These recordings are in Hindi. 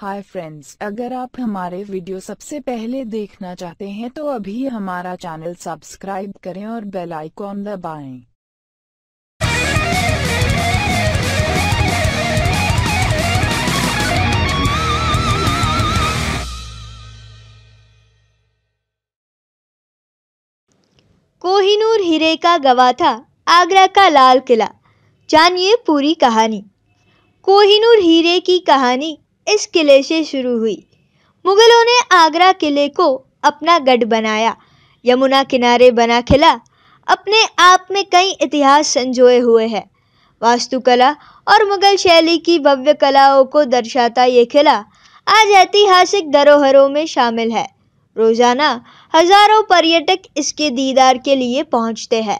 हाय फ्रेंड्स अगर आप हमारे वीडियो सबसे पहले देखना चाहते हैं तो अभी हमारा चैनल सब्सक्राइब करें और बेल आइकॉन दबाएं। कोहिनूर हीरे का गवा था आगरा का लाल किला जानिए पूरी कहानी कोहिनूर हीरे की कहानी इस किले से शुरू हुई मुगलों ने आगरा किले को अपना गढ़ बनाया यमुना किनारे बना किला अपने आप में कई इतिहास संजोए हुए है वास्तुकला और मुगल शैली की भव्य कलाओं को दर्शाता ये किला आज ऐतिहासिक धरोहरों में शामिल है रोज़ाना हजारों पर्यटक इसके दीदार के लिए पहुंचते हैं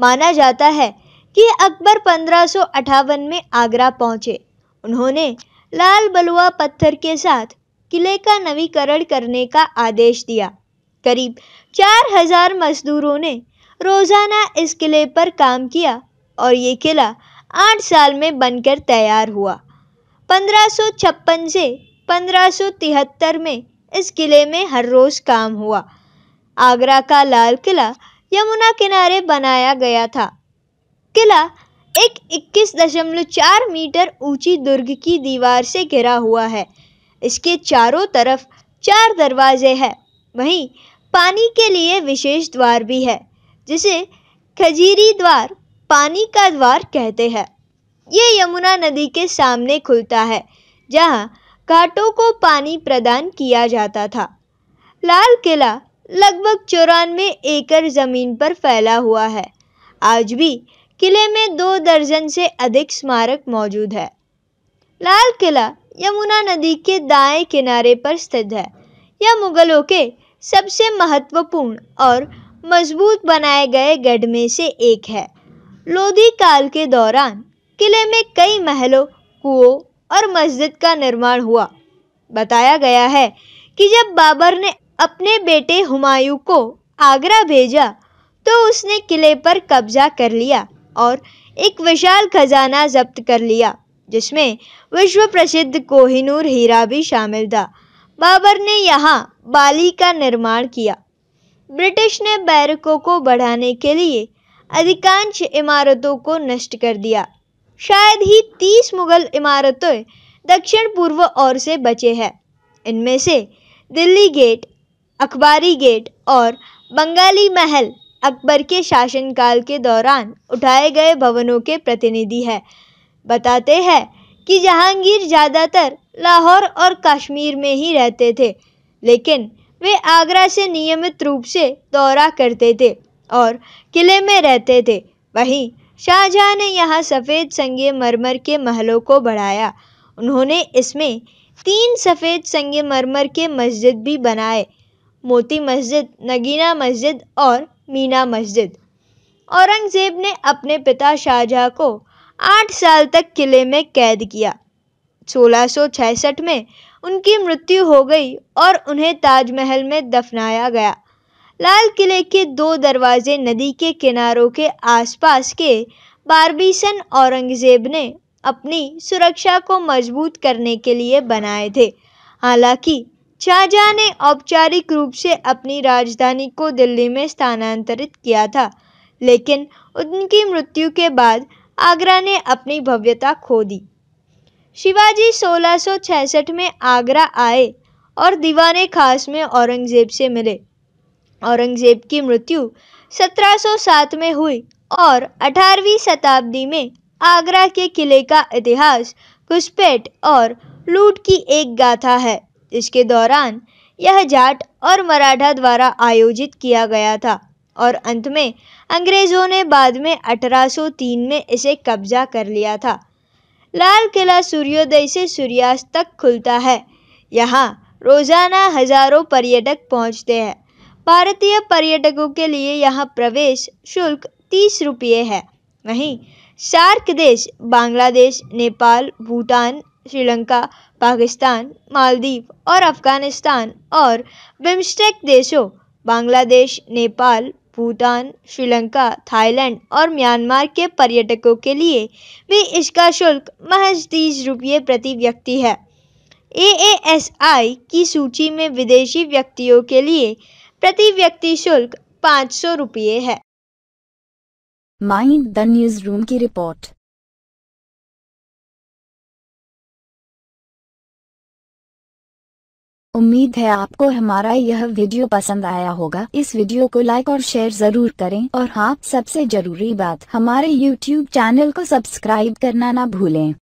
माना जाता है कि अकबर पंद्रह में आगरा पहुंचे उन्होंने लाल बलुआ पत्थर के साथ किले का नवीकरण करने का आदेश दिया करीब चार हजार मजदूरों ने रोज़ाना इस किले पर काम किया और ये किला आठ साल में बनकर तैयार हुआ पंद्रह से पंद्रह में इस किले में हर रोज़ काम हुआ आगरा का लाल किला यमुना किनारे बनाया गया था किला एक 21.4 मीटर ऊंची दुर्ग की दीवार से घिरा हुआ है इसके चारों तरफ चार दरवाजे हैं वहीं पानी के लिए विशेष द्वार भी है जिसे खजीरी द्वार पानी का द्वार कहते हैं ये यमुना नदी के सामने खुलता है जहाँ घाटों को पानी प्रदान किया जाता था लाल किला लगभग चौरानवे एकड़ ज़मीन पर फैला हुआ है आज भी किले में दो दर्जन से अधिक स्मारक मौजूद है लाल किला यमुना नदी के दाएं किनारे पर स्थित है यह मुगलों के सबसे महत्वपूर्ण और मजबूत बनाए गए गढ़ में से एक है लोधी काल के दौरान किले में कई महलों कुओं और मस्जिद का निर्माण हुआ बताया गया है कि जब बाबर ने अपने बेटे हुमायूं को आगरा भेजा तो उसने किले पर कब्जा कर लिया और एक विशाल खजाना जब्त कर लिया जिसमें विश्व प्रसिद्ध कोहिनूर हीरा भी शामिल था बाबर ने यहाँ बाली का निर्माण किया ब्रिटिश ने बैरकों को बढ़ाने के लिए अधिकांश इमारतों को नष्ट कर दिया शायद ही तीस मुगल इमारतें दक्षिण पूर्व ओर से बचे हैं इनमें से दिल्ली गेट अखबारी गेट और बंगाली महल अकबर के शासनकाल के दौरान उठाए गए भवनों के प्रतिनिधि है बताते हैं कि जहांगीर ज़्यादातर लाहौर और कश्मीर में ही रहते थे लेकिन वे आगरा से नियमित रूप से दौरा करते थे और किले में रहते थे वहीं शाहजहाँ ने यहाँ सफ़ेद संगे मरमर के महलों को बढ़ाया उन्होंने इसमें तीन सफ़ेद संगे मरमर के मस्जिद भी बनाए मोती मस्जिद नगीना मस्जिद और मीना मस्जिद औरंगज़ेब ने अपने पिता शाहजहाँ को आठ साल तक किले में कैद किया 1666 में उनकी मृत्यु हो गई और उन्हें ताजमहल में दफनाया गया लाल किले के दो दरवाजे नदी के किनारों के आसपास के बारबीसन औरंगज़ेब ने अपनी सुरक्षा को मजबूत करने के लिए बनाए थे हालांकि शाहजहाँ ने औपचारिक रूप से अपनी राजधानी को दिल्ली में स्थानांतरित किया था लेकिन उनकी मृत्यु के बाद आगरा ने अपनी भव्यता खो दी शिवाजी 1666 में आगरा आए और दीवाने खास में औरंगजेब से मिले औरंगजेब की मृत्यु 1707 में हुई और 18वीं शताब्दी में आगरा के किले का इतिहास घुसपैठ और लूट की एक गाथा है इसके दौरान यह जाट और मराठा द्वारा आयोजित किया गया था और अंत में अंग्रेज़ों ने बाद में 1803 में इसे कब्जा कर लिया था लाल किला सूर्योदय से सूर्यास्त तक खुलता है यहाँ रोज़ाना हज़ारों पर्यटक पहुँचते हैं भारतीय पर्यटकों के लिए यहाँ प्रवेश शुल्क तीस रुपये है वहीं सार्क देश बांग्लादेश नेपाल भूटान श्रीलंका पाकिस्तान मालदीव और अफ़गानिस्तान और बिम्स्टेक देशों बांग्लादेश नेपाल भूटान श्रीलंका थाईलैंड और म्यांमार के पर्यटकों के लिए भी इसका शुल्क महज तीस रुपये प्रति व्यक्ति है ए एस आई की सूची में विदेशी व्यक्तियों के लिए प्रति व्यक्ति शुल्क पाँच सौ रुपये है माइंड द न्यूज़ रूम की रिपोर्ट उम्मीद है आपको हमारा यह वीडियो पसंद आया होगा इस वीडियो को लाइक और शेयर जरूर करें और हाँ सबसे जरूरी बात हमारे यूट्यूब चैनल को सब्सक्राइब करना ना भूलें